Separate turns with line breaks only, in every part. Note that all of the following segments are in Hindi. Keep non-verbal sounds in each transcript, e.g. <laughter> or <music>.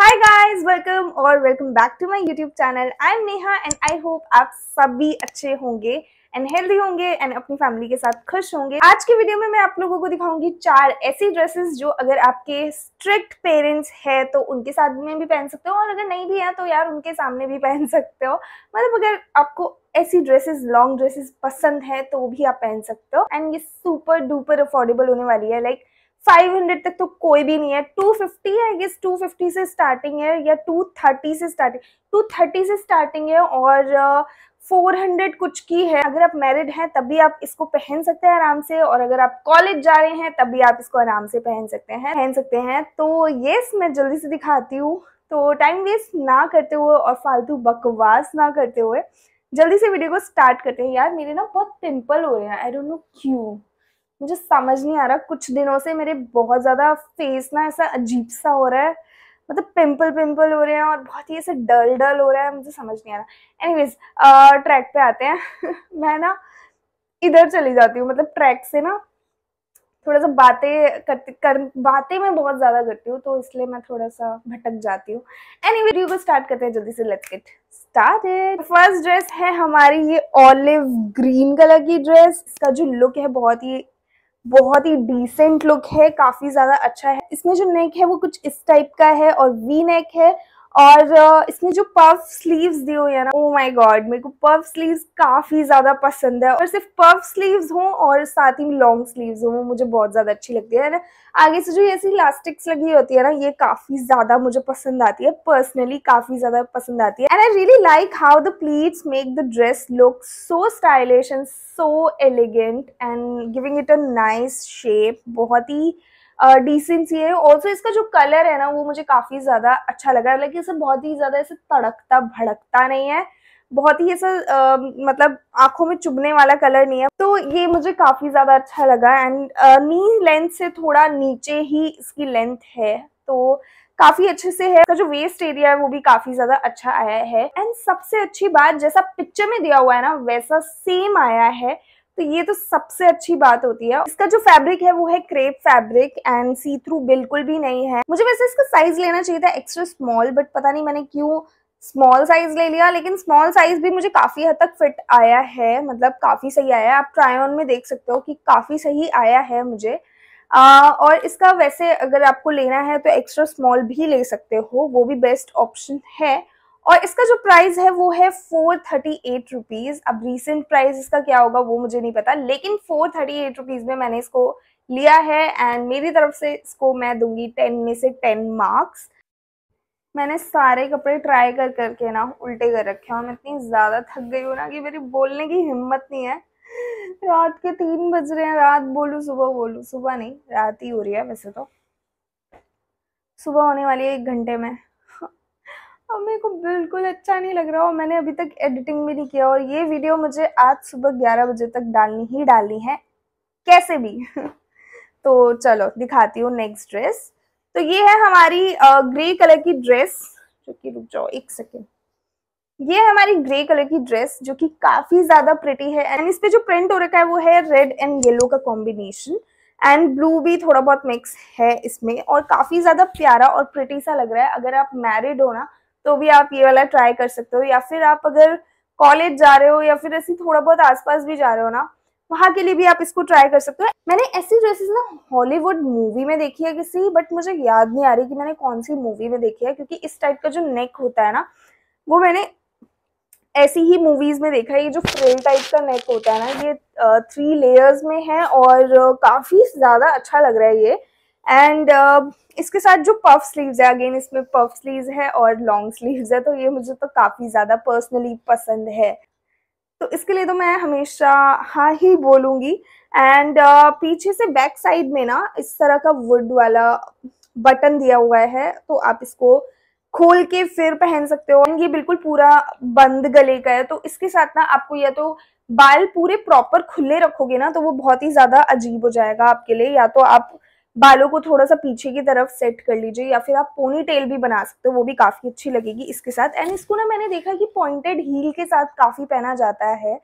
हाय गाइस वेलकम और welcome back to my YouTube channel I am Neha and I hope आप सभी अच्छे होंगे एंड हेल्दी होंगे एंड अपनी फैमिली के साथ खुश होंगे आज की वीडियो में मैं आप लोगों को दिखाऊंगी चार ऐसी ड्रेसेस जो अगर आपके स्ट्रिक्ट पेरेंट्स हैं तो उनके साथ में भी पहन सकते हो और अगर नहीं भी हैं तो यार उनके सामने भी पहन सकते हो मतलब अगर आपको ऐसी ड्रेसेस लॉन्ग ड्रेसेस पसंद है तो वो भी आप पहन सकते हो एंड ये सुपर डुपर अफोर्डेबल होने वाली है लाइक like, 500 तक तो कोई भी नहीं है 250 है गेस 250 से स्टार्टिंग है या 230 से स्टार्टिंग 230 से स्टार्टिंग है और फोर uh, हंड्रेड कुछ की है अगर आप मैरिड हैं तब भी आप इसको पहन सकते हैं आराम से और अगर आप कॉलेज जा रहे हैं तब भी आप इसको आराम से पहन सकते हैं पहन सकते हैं तो येस मैं जल्दी से दिखाती हूँ तो टाइम वेस्ट ना करते हुए और फालतू बकवास ना करते हुए जल्दी से वीडियो को स्टार्ट करते हैं यार मेरे ना बहुत पिंपल हो रहे हैं आई डोंट नो क्यों मुझे समझ नहीं आ रहा कुछ दिनों से मेरे बहुत ज़्यादा फेस ना ऐसा अजीब सा हो रहा है मतलब पिंपल पिंपल हो रहे हैं और बहुत ही ऐसा डल डल हो रहा है मुझे समझ नहीं आ रहा एनीवेज ट्रैक पे आते हैं <laughs> मैं ना इधर चली जाती हूँ मतलब ट्रैक से ना थोड़ा सा बातें करती कर बातें मैं बहुत ज़्यादा करती हूँ तो इसलिए मैं थोड़ा सा भटक जाती हूँ एनी वीडियो को स्टार्ट करते हैं जल्दी से let's get started first dress है हमारी ये ऑलिव ग्रीन कलर की ड्रेस इसका जो लुक है बहुत ही बहुत ही डिसेंट लुक है काफी ज्यादा अच्छा है इसमें जो नेक है वो कुछ इस टाइप का है और वी नेक है और इसमें जो पफ स्लीव्स दी हुई है ना ओ माय गॉड मेरे को पफ स्लीव्स काफ़ी ज़्यादा पसंद है और सिर्फ पफ स्लीव्स हों और साथ ही लॉन्ग स्लीव्स हों वो मुझे बहुत ज़्यादा अच्छी लगती है ना आगे से जो ऐसी इलास्टिक्स लगी होती है ना ये काफ़ी ज़्यादा मुझे पसंद आती है पर्सनली काफ़ी ज़्यादा पसंद आती है and I really like how the pleats make the dress look so stylish and so elegant and giving it a nice shape बहुत ही डिसेंसी है ऑल्सो इसका जो कलर है ना वो मुझे काफ़ी ज़्यादा अच्छा लगा लेकिन इसे बहुत ही ज़्यादा इसे तड़कता भड़कता नहीं है बहुत ही ऐसा मतलब आंखों में चुभने वाला कलर नहीं है तो ये मुझे काफ़ी ज़्यादा अच्छा लगा एंड नी लेंथ से थोड़ा नीचे ही इसकी लेंथ है तो काफ़ी अच्छे से है इसका जो वेस्ट एरिया है वो भी काफ़ी ज़्यादा अच्छा आया है एंड सबसे अच्छी बात जैसा पिक्चर में दिया हुआ है ना वैसा सेम आया है तो ये तो सबसे अच्छी बात होती है इसका जो फैब्रिक है वो है crepe fabric and see through बिल्कुल भी नहीं है मुझे वैसे इसका साइज लेना चाहिए था एक्स्ट्रा स्मॉल बट पता नहीं मैंने क्यों स्मॉल साइज ले लिया लेकिन स्मॉल साइज भी मुझे काफी हद तक फिट आया है मतलब काफी सही आया है आप ट्राई ऑन में देख सकते हो कि काफी सही आया है मुझे आ, और इसका वैसे अगर आपको लेना है तो एक्स्ट्रा स्मॉल भी ले सकते हो वो भी बेस्ट ऑप्शन है और इसका जो प्राइस है वो है फोर थर्टी एट रुपीज़ अब रिसेंट प्राइस इसका क्या होगा वो मुझे नहीं पता लेकिन फोर थर्टी एट रुपीज़ में मैंने इसको लिया है एंड मेरी तरफ से इसको मैं दूंगी टेन में से टेन मार्क्स मैंने सारे कपड़े ट्राई कर करके ना उल्टे कर रखे हैं और मैं इतनी ज़्यादा थक गई हूँ ना कि मेरी बोलने की हिम्मत नहीं है रात के तीन बज रहे हैं रात बोलूँ सुबह बोलूँ सुबह नहीं रात ही हो रही है वैसे तो सुबह होने वाली है एक घंटे में और मेरे को बिल्कुल अच्छा नहीं लग रहा और मैंने अभी तक एडिटिंग भी नहीं किया और ये वीडियो मुझे आज सुबह ग्यारह बजे तक डालनी ही डालनी है कैसे भी <laughs> तो चलो दिखाती हूँ नेक्स्ट ड्रेस तो ये है हमारी ग्रे कलर की ड्रेस जो कि रुक जाओ एक सेकेंड ये है हमारी ग्रे कलर की ड्रेस जो कि काफी ज्यादा प्रिटी है एंड इस पे जो प्रिंट हो रखा है वो है रेड एंड येलो का कॉम्बिनेशन एंड ब्लू भी थोड़ा बहुत मिक्स है इसमें और काफी ज्यादा प्यारा और प्रिटी सा लग रहा है अगर आप मैरिड हो ना तो भी आप ये वाला ट्राई कर सकते हो या फिर आप अगर कॉलेज जा रहे हो या फिर ऐसे थोड़ा बहुत आसपास भी जा रहे हो ना वहाँ के लिए भी आप इसको ट्राई कर सकते हो मैंने ऐसी ड्रेसेस ना हॉलीवुड मूवी में देखी है किसी बट मुझे याद नहीं आ रही कि मैंने कौन सी मूवी में देखी है क्योंकि इस टाइप का जो नेक होता है ना वो मैंने ऐसी ही मूवीज में देखा है ये जो फ्रेल टाइप का नेक होता है ना ये थ्री लेयर्स में है और काफ़ी ज़्यादा अच्छा लग रहा है ये एंड uh, इसके साथ जो पफ स्लीव्स है अगेन इसमें पफ स्लीव्स है और लॉन्ग स्लीव्स है तो ये मुझे तो काफ़ी ज़्यादा पर्सनली पसंद है तो इसके लिए तो मैं हमेशा हाँ ही बोलूँगी एंड uh, पीछे से बैक साइड में ना इस तरह का वुड वाला बटन दिया हुआ है तो आप इसको खोल के फिर पहन सकते हो ये बिल्कुल पूरा बंद गले का है तो इसके साथ ना आपको या तो बाल पूरे प्रॉपर खुले रखोगे ना तो वो बहुत ही ज़्यादा अजीब हो जाएगा आपके लिए या तो आप बालों को थोड़ा सा पीछे की तरफ सेट कर लीजिए या फिर आप पोनी टेल भी बना सकते हो वो भी काफ़ी अच्छी लगेगी इसके साथ एंड इसको ना मैंने देखा कि पॉइंटेड हील के साथ काफ़ी पहना जाता है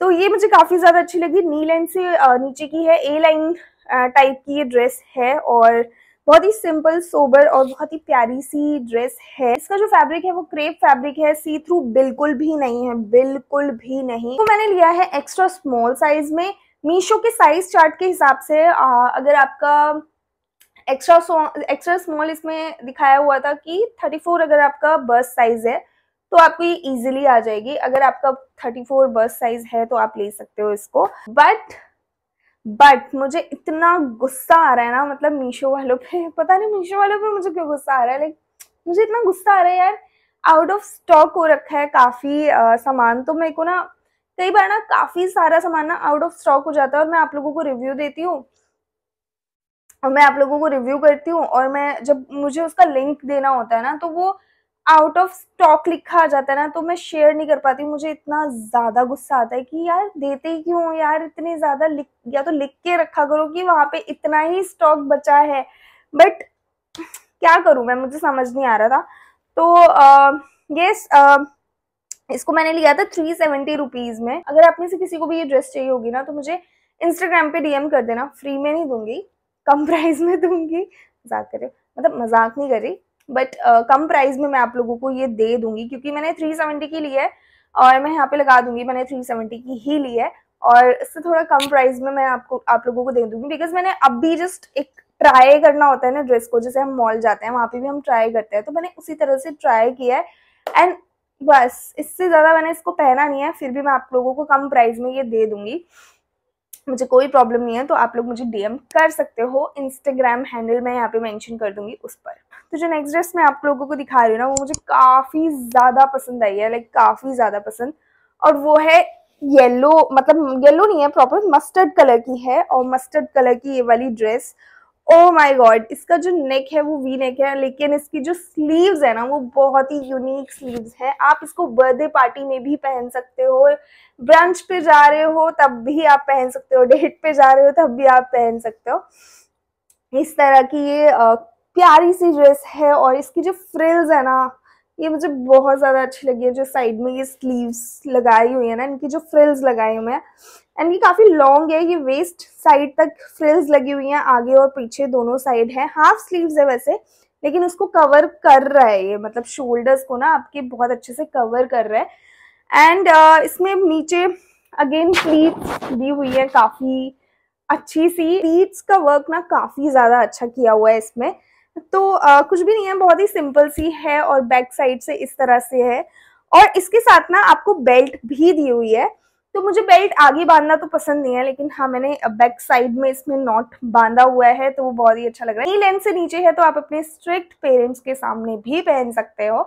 तो ये मुझे काफ़ी ज़्यादा अच्छी लगी नी लाइन से नीचे की है ए लाइन टाइप की ये ड्रेस है और बहुत ही सिंपल सोबर और बहुत ही प्यारी सी ड्रेस है इसका जो फैब्रिक है वो क्रेप फैब्रिक है सी थ्रू बिल्कुल भी नहीं है बिल्कुल भी नहीं तो मैंने लिया है एक्स्ट्रा स्मॉल साइज में मीशो के साइज चार्ट के हिसाब से आ, अगर आपका एक्स्ट्रा एक्स्ट्रा स्मॉल इसमें दिखाया हुआ था कि 34 अगर आपका बस साइज है तो आपको ये इजीली आ जाएगी अगर आपका 34 बस साइज है तो आप ले सकते हो इसको बट बट मुझे इतना गुस्सा आ रहा है ना मतलब मीशो वालों पे <laughs> पता नहीं मीशो वालों पे मुझे क्यों गुस्सा आ रहा है लाइक मुझे इतना गुस्सा आ रहा है यार आउट ऑफ स्टॉक हो रखा है काफ़ी सामान तो मेरे को ना कई बार ना काफी सारा सामान ना आउट ऑफ स्टॉक हो जाता है और मैं आप लोगों को रिव्यू देती हूँ और मैं आप लोगों को रिव्यू करती हूँ और मैं जब मुझे उसका लिंक देना होता है ना तो वो आउट ऑफ स्टॉक लिखा आ जाता है ना तो मैं शेयर नहीं कर पाती मुझे इतना ज़्यादा गुस्सा आता है कि यार देते ही क्यों यार इतने ज़्यादा लिख या तो लिख के रखा करो कि वहां पे इतना ही स्टॉक बचा है बट क्या करूं मैं मुझे समझ नहीं आ रहा था तो यस इसको मैंने लिया था थ्री सेवेंटी रुपीज में अगर आप में से किसी को भी ये ड्रेस चाहिए होगी ना तो मुझे इंस्टाग्राम पे डीएम कर देना फ्री में नहीं दूंगी कम प्राइस में दूंगी मजाक करे मतलब मजाक नहीं करी बट uh, कम प्राइस में मैं आप लोगों को ये दे दूंगी क्योंकि मैंने थ्री सेवेंटी की ली है और मैं यहाँ पे लगा दूंगी मैंने थ्री सेवेंटी की ही ली है और इससे थोड़ा कम प्राइस में मैं आपको आप लोगों को दे दूंगी बिकॉज मैंने अब भी जस्ट एक ट्राई करना होता है ना ड्रेस को जैसे हम मॉल जाते हैं वहाँ पे भी हम ट्राई करते हैं तो मैंने उसी तरह से ट्राई किया है एंड बस इससे ज़्यादा मैंने इसको पहना नहीं है फिर भी मैं आप लोगों को कम प्राइस में ये दे दूंगी मुझे कोई प्रॉब्लम नहीं है तो आप लोग मुझे डीएम कर सकते हो इंस्टाग्राम हैंडल मैं यहाँ पे मेंशन कर दूंगी उस पर तो जो नेक्स्ट ड्रेस मैं आप लोगों को दिखा रही हूँ ना वो मुझे काफ़ी ज़्यादा पसंद आई है लाइक काफ़ी ज़्यादा पसंद और वो है येलो मतलब येलो नहीं है प्रॉपर मस्टर्ड कलर की है और मस्टर्ड कलर की ये वाली ड्रेस ओ माय गॉड इसका जो नेक है वो वी नेक है लेकिन इसकी जो स्लीव्स है ना वो बहुत ही यूनिक स्लीव्स है आप इसको बर्थडे पार्टी में भी पहन सकते हो ब्रंच पे जा रहे हो तब भी आप पहन सकते हो डेट पे जा रहे हो तब भी आप पहन सकते हो इस तरह की ये प्यारी सी ड्रेस है और इसकी जो फ्रिल्स है ना ये मुझे बहुत ज़्यादा अच्छी लगी है जो साइड में ये स्लीव्स लगाई हुई है ना इनकी जो फ्रिल्स लगाई हुई है एंड ये काफ़ी लॉन्ग है ये वेस्ट साइड तक फ्रिल्स लगी हुई हैं आगे और पीछे दोनों साइड है हाफ स्लीव्स है वैसे लेकिन उसको कवर कर रहा है ये मतलब शोल्डर्स को ना आपके बहुत अच्छे से कवर कर रहा है एंड uh, इसमें नीचे अगेन स्लीव्स दी हुई है काफ़ी अच्छी सी प्लीट्स का वर्क ना काफ़ी ज़्यादा अच्छा किया हुआ है इसमें तो uh, कुछ भी नहीं है बहुत ही सिंपल सी है और बैक साइड से इस तरह से है और इसके साथ ना आपको बेल्ट भी दी हुई है तो मुझे बेल्ट आगे बांधना तो पसंद नहीं है लेकिन हाँ मैंने बैक साइड में इसमें नॉट बांधा हुआ है तो वो बहुत ही अच्छा लग रहा है नी लेंथ से नीचे है तो आप अपने स्ट्रिक्ट पेरेंट्स के सामने भी पहन सकते हो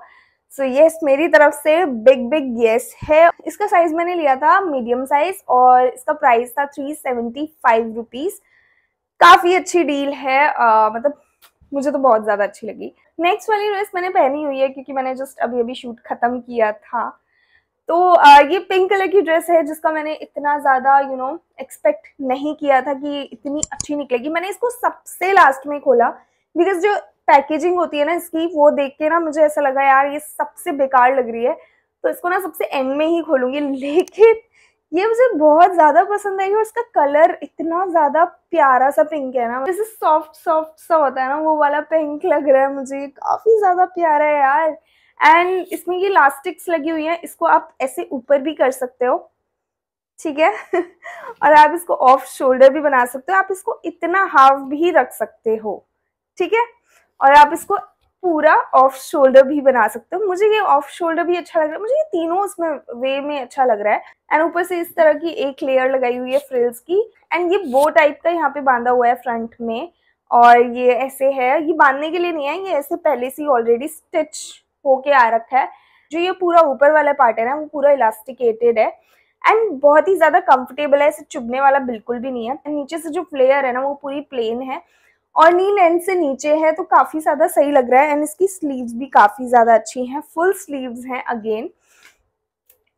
सो so येस yes, मेरी तरफ से बिग बिग येस है इसका साइज मैंने लिया था मीडियम साइज और इसका प्राइस था थ्री सेवेंटी फाइव रुपीज़ काफ़ी अच्छी डील है आ, मतलब मुझे तो बहुत ज़्यादा अच्छी लगी नेक्स्ट वाली ड्रेस मैंने पहनी हुई है क्योंकि मैंने जस्ट अभी अभी शूट ख़त्म किया था तो ये पिंक कलर की ड्रेस है जिसका मैंने इतना ज़्यादा यू नो एक्सपेक्ट नहीं किया था कि इतनी अच्छी निकलेगी मैंने इसको सबसे लास्ट में खोला बिकॉज जो पैकेजिंग होती है ना इसकी वो देख के ना मुझे ऐसा लगा यार ये सबसे बेकार लग रही है तो इसको ना सबसे एंड में ही खोलूँगी लेकिन ये मुझे बहुत ज़्यादा पसंद आई और इसका कलर इतना ज़्यादा प्यारा सा पिंक है ना जैसे सॉफ्ट सॉफ्ट सा होता है ना वो वाला पिंक लग रहा है मुझे काफ़ी ज़्यादा प्यारा है यार एंड इसमें ये लास्टिक्स लगी हुई है इसको आप ऐसे ऊपर भी कर सकते हो ठीक है <laughs> और आप इसको ऑफ शोल्डर भी बना सकते हो आप इसको इतना हाफ भी रख सकते हो ठीक है और आप इसको पूरा ऑफ शोल्डर भी बना सकते हो मुझे ये ऑफ शोल्डर भी अच्छा लग रहा है मुझे ये तीनों उसमें वे में अच्छा लग रहा है एंड ऊपर से इस तरह की एक लेयर लगाई हुई है फ्रिल्स की एंड ये बो टाइप का यहाँ पे बांधा हुआ है फ्रंट में और ये ऐसे है ये बांधने के लिए नहीं है ये ऐसे पहले से ऑलरेडी स्टिच होके आ रखा है जो ये पूरा ऊपर वाला पार्ट है ना वो पूरा इलास्टिकेटेड है एंड बहुत ही ज़्यादा कंफर्टेबल है इसे चुभने वाला बिल्कुल भी नहीं है नीचे से जो फ्लेयर है ना वो पूरी प्लेन है और नी लेंथ से नीचे है तो काफ़ी ज़्यादा सही लग रहा है एंड इसकी स्लीव्स भी काफ़ी ज़्यादा अच्छी हैं फुल स्लीव्स हैं अगेन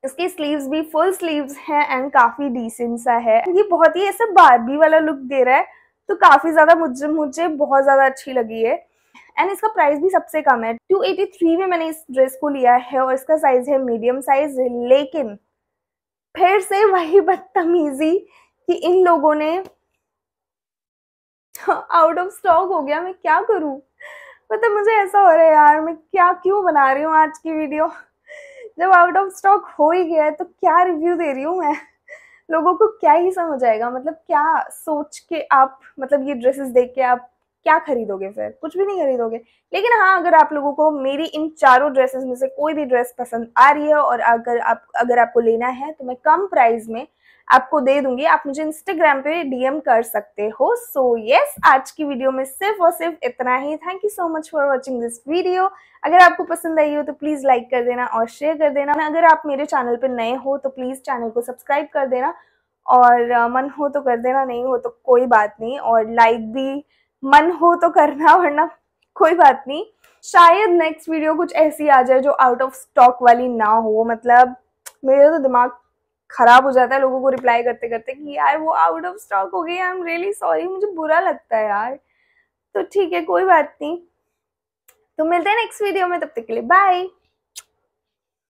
इसकी स्लीव्स भी फुल स्लीव्स हैं एंड काफ़ी डिसेंट सा है ये बहुत ही ऐसा बारबी वाला लुक दे रहा है तो काफ़ी ज़्यादा मुझे मुझे बहुत ज़्यादा अच्छी लगी है एंड इसका प्राइस भी सबसे कम है टू एटी थ्री में मैंने इस ड्रेस को लिया है और इसका साइज है मीडियम साइज लेकिन फिर से वही बदतमीजी कि इन लोगों ने आउट ऑफ स्टॉक हो गया मैं क्या करूं मतलब मुझे ऐसा हो रहा है यार मैं क्या क्यों बना रही हूँ आज की वीडियो जब आउट ऑफ स्टॉक हो ही गया है तो क्या रिव्यू दे रही हूँ मैं लोगों को क्या ही समझ आएगा मतलब क्या सोच के आप मतलब ये ड्रेसेस देख के आप क्या खरीदोगे फिर कुछ भी नहीं खरीदोगे लेकिन हाँ अगर आप लोगों को मेरी इन चारों ड्रेसेस में से कोई भी ड्रेस पसंद आ रही है और अगर आप अगर आपको लेना है तो मैं कम प्राइस में आपको दे दूंगी आप मुझे इंस्टाग्राम पे डीएम कर सकते हो सो so, यस yes, आज की वीडियो में सिर्फ और सिर्फ इतना ही thank you so much for watching this video अगर आपको पसंद आई हो तो प्लीज़ लाइक कर देना और शेयर कर देना अगर आप मेरे चैनल पर नए हो तो प्लीज़ चैनल को सब्सक्राइब कर देना और मन हो तो कर देना नहीं हो तो कोई बात नहीं और लाइक भी मन हो तो करना वरना कोई बात नहीं शायद नेक्स्ट वीडियो कुछ ऐसी आ जाए जो आउट ऑफ स्टॉक वाली ना हो मतलब मेरा तो दिमाग ख़राब हो जाता है लोगों को रिप्लाई करते करते कि यार वो आउट ऑफ स्टॉक हो गई आई एम रियली सॉरी मुझे बुरा लगता है यार तो ठीक है कोई बात नहीं तो मिलते हैं नेक्स्ट वीडियो में तब तक के लिए बाय